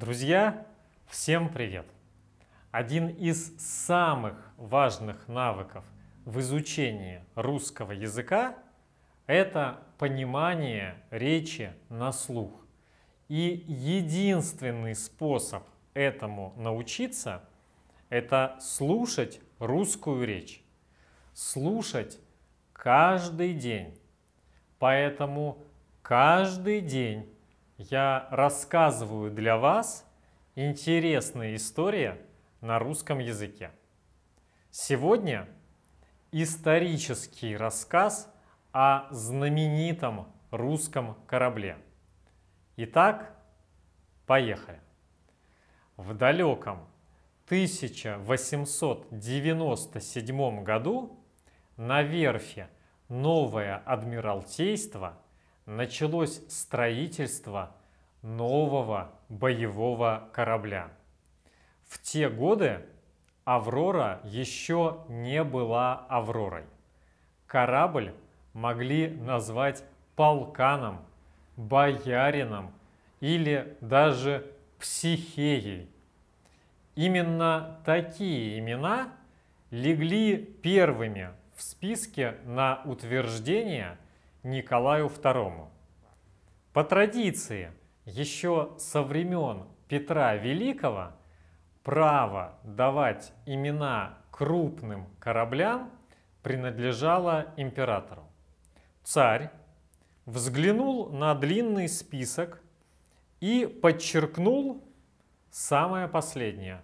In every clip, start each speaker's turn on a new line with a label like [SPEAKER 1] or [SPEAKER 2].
[SPEAKER 1] Друзья, всем привет! Один из самых важных навыков в изучении русского языка – это понимание речи на слух. И единственный способ этому научиться – это слушать русскую речь. Слушать каждый день. Поэтому каждый день я рассказываю для вас интересные истории на русском языке. Сегодня исторический рассказ о знаменитом русском корабле. Итак, поехали. В далеком 1897 году на верфи Новое Адмиралтейство – началось строительство нового боевого корабля. В те годы «Аврора» еще не была «Авророй». Корабль могли назвать полканом, боярином или даже психеей. Именно такие имена легли первыми в списке на утверждение – Николаю II. По традиции, еще со времен Петра Великого право давать имена крупным кораблям принадлежало императору. Царь взглянул на длинный список и подчеркнул самое последнее.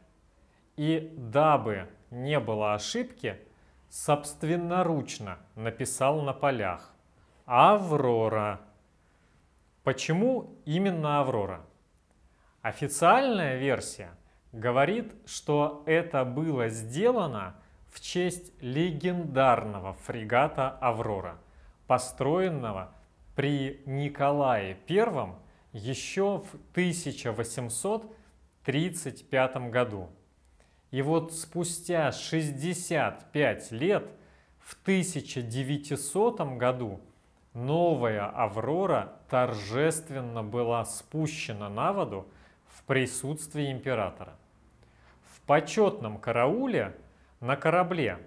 [SPEAKER 1] И дабы не было ошибки, собственноручно написал на полях Аврора. Почему именно Аврора? Официальная версия говорит, что это было сделано в честь легендарного фрегата «Аврора», построенного при Николае I еще в 1835 году. И вот спустя 65 лет, в 1900 году, новая «Аврора» торжественно была спущена на воду в присутствии императора. В почетном карауле на корабле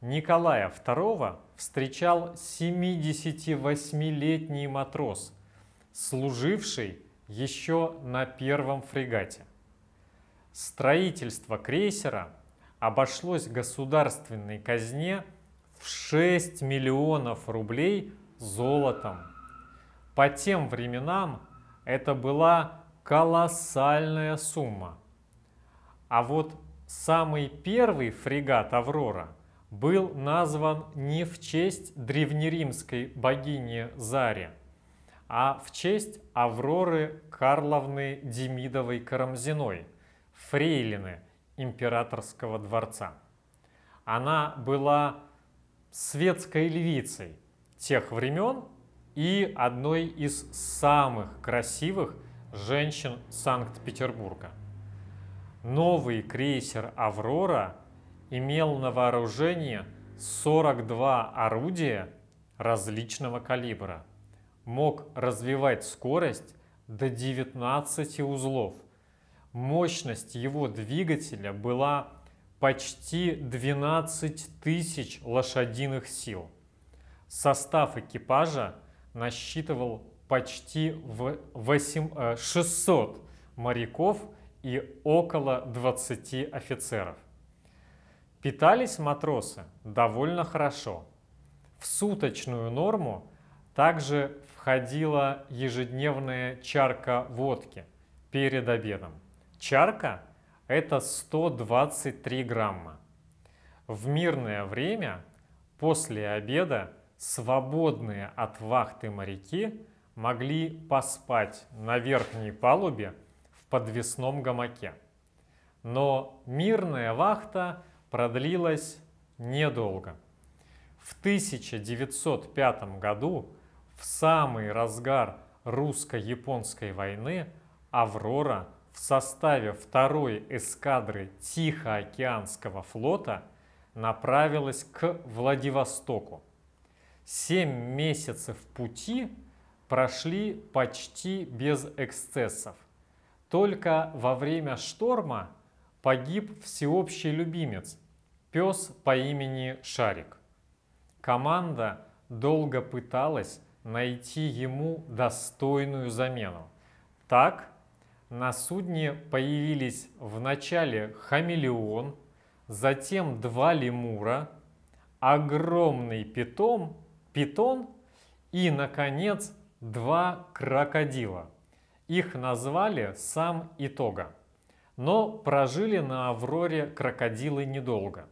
[SPEAKER 1] Николая II встречал 78-летний матрос, служивший еще на первом фрегате. Строительство крейсера обошлось государственной казне в 6 миллионов рублей – золотом. По тем временам это была колоссальная сумма. А вот самый первый фрегат «Аврора» был назван не в честь древнеримской богини Зари, а в честь Авроры Карловны Демидовой Карамзиной, фрейлины императорского дворца. Она была светской львицей, тех времен и одной из самых красивых женщин Санкт-Петербурга. Новый крейсер «Аврора» имел на вооружении 42 орудия различного калибра, мог развивать скорость до 19 узлов. Мощность его двигателя была почти 12 тысяч лошадиных сил – состав экипажа насчитывал почти 8, 600 э, моряков и около 20 офицеров. Питались матросы довольно хорошо. В суточную норму также входила ежедневная чарка водки перед обедом. Чарка – это 123 грамма. В мирное время после обеда свободные от вахты моряки могли поспать на верхней палубе в подвесном гамаке. Но мирная вахта продлилась недолго. В 1905 году, в самый разгар русско-японской войны, «Аврора» в составе второй эскадры Тихоокеанского флота направилась к Владивостоку. 7 месяцев пути прошли почти без эксцессов. Только во время шторма погиб всеобщий любимец, пес по имени Шарик. Команда долго пыталась найти ему достойную замену. Так, на судне появились вначале хамелеон, затем два лемура, огромный питом питон и, наконец, два крокодила. Их назвали сам Итога. Но прожили на Авроре крокодилы недолго.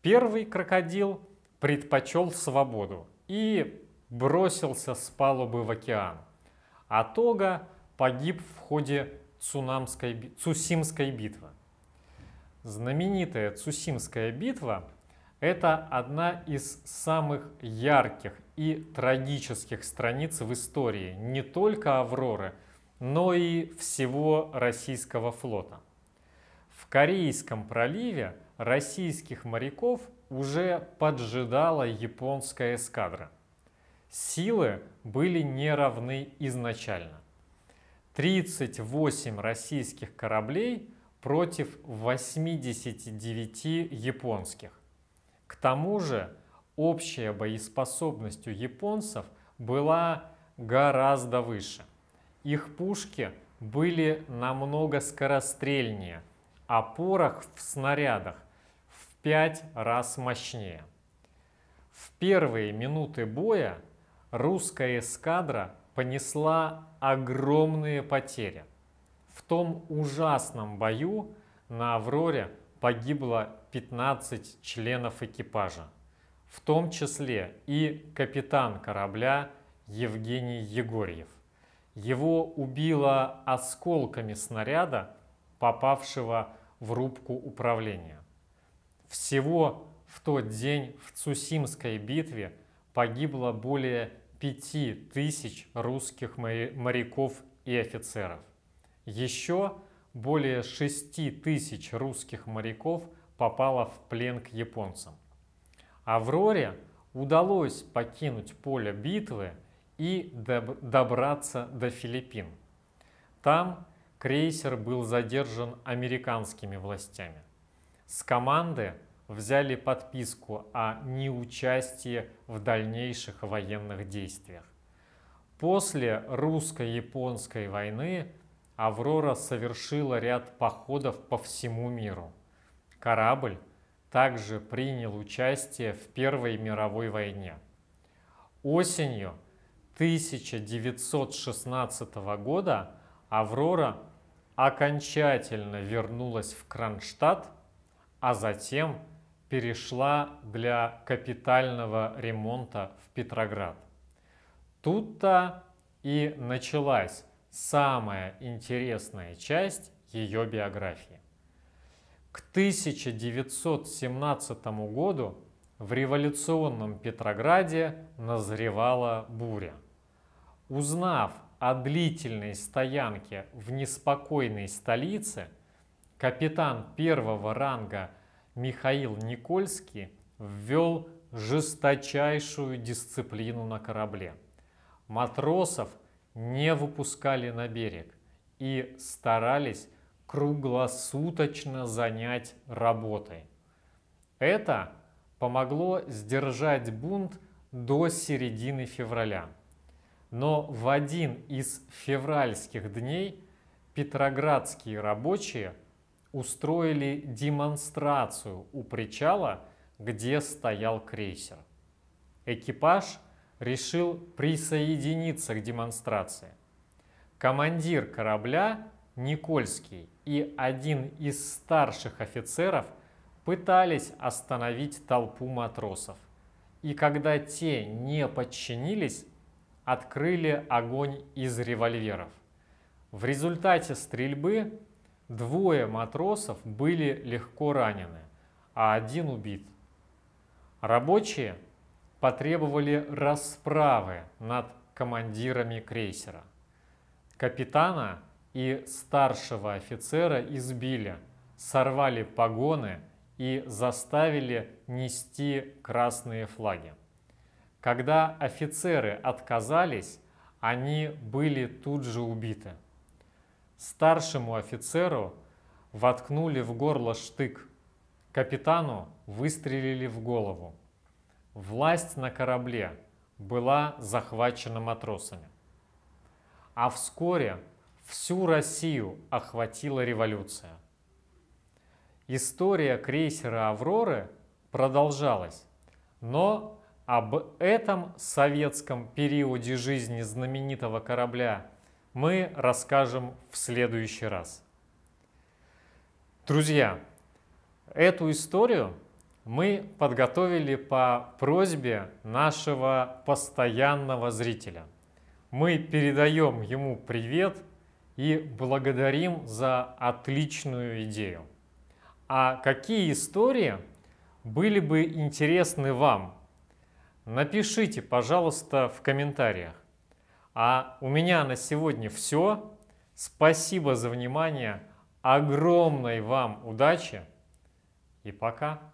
[SPEAKER 1] Первый крокодил предпочел свободу и бросился с палубы в океан. А Тога погиб в ходе цунамской, Цусимской битвы. Знаменитая Цусимская битва это одна из самых ярких и трагических страниц в истории не только «Авроры», но и всего российского флота. В Корейском проливе российских моряков уже поджидала японская эскадра. Силы были неравны равны изначально. 38 российских кораблей против 89 японских. К тому же общая боеспособность у японцев была гораздо выше. Их пушки были намного скорострельнее, а порох в снарядах в пять раз мощнее. В первые минуты боя русская эскадра понесла огромные потери. В том ужасном бою на Авроре погибло 15 членов экипажа, в том числе и капитан корабля Евгений Егорьев. Его убило осколками снаряда, попавшего в рубку управления. Всего в тот день в Цусимской битве погибло более пяти тысяч русских моряков и офицеров. Еще более 6 тысяч русских моряков попало в плен к японцам. Авроре удалось покинуть поле битвы и доб добраться до Филиппин. Там крейсер был задержан американскими властями. С команды взяли подписку о неучастии в дальнейших военных действиях. После русско-японской войны Аврора совершила ряд походов по всему миру. Корабль также принял участие в Первой мировой войне. Осенью 1916 года Аврора окончательно вернулась в Кронштадт, а затем перешла для капитального ремонта в Петроград. Тут-то и началась самая интересная часть ее биографии. К 1917 году в революционном Петрограде назревала буря. Узнав о длительной стоянке в неспокойной столице, капитан первого ранга Михаил Никольский ввел жесточайшую дисциплину на корабле. Матросов не выпускали на берег и старались круглосуточно занять работой. Это помогло сдержать бунт до середины февраля. Но в один из февральских дней петроградские рабочие устроили демонстрацию у причала, где стоял крейсер. Экипаж решил присоединиться к демонстрации. Командир корабля Никольский и один из старших офицеров пытались остановить толпу матросов. И когда те не подчинились, открыли огонь из револьверов. В результате стрельбы двое матросов были легко ранены, а один убит. Рабочие – потребовали расправы над командирами крейсера. Капитана и старшего офицера избили, сорвали погоны и заставили нести красные флаги. Когда офицеры отказались, они были тут же убиты. Старшему офицеру воткнули в горло штык, капитану выстрелили в голову власть на корабле была захвачена матросами. А вскоре всю Россию охватила революция. История крейсера «Авроры» продолжалась, но об этом советском периоде жизни знаменитого корабля мы расскажем в следующий раз. Друзья, эту историю мы подготовили по просьбе нашего постоянного зрителя. Мы передаем ему привет и благодарим за отличную идею. А какие истории были бы интересны вам? Напишите, пожалуйста, в комментариях. А у меня на сегодня все. Спасибо за внимание. Огромной вам удачи и пока!